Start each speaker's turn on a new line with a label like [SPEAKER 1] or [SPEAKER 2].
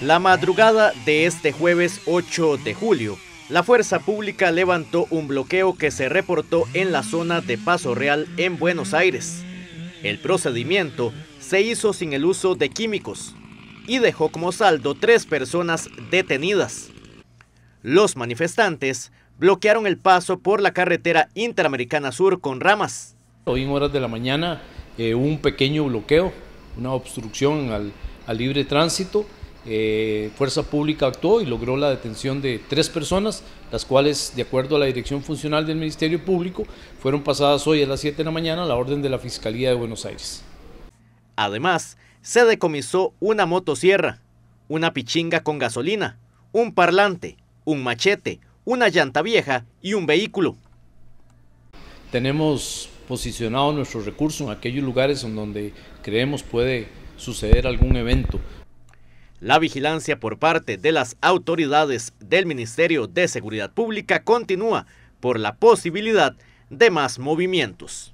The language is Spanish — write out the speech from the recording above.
[SPEAKER 1] La madrugada de este jueves 8 de julio, la fuerza pública levantó un bloqueo que se reportó en la zona de Paso Real en Buenos Aires. El procedimiento se hizo sin el uso de químicos y dejó como saldo tres personas detenidas. Los manifestantes bloquearon el paso por la carretera Interamericana Sur con ramas.
[SPEAKER 2] Hoy en horas de la mañana eh, un pequeño bloqueo, una obstrucción al libre tránsito eh, Fuerza Pública actuó y logró la detención de tres personas, las cuales, de acuerdo a la dirección funcional del Ministerio Público, fueron pasadas hoy a las 7 de la mañana a la orden de la Fiscalía de Buenos Aires. Además, se decomisó una motosierra,
[SPEAKER 1] una pichinga con gasolina, un parlante, un machete, una llanta vieja
[SPEAKER 2] y un vehículo. Tenemos posicionado nuestros recursos en aquellos lugares en donde creemos puede suceder algún evento. La
[SPEAKER 1] vigilancia por parte de las autoridades del Ministerio de Seguridad Pública continúa por la posibilidad de más movimientos.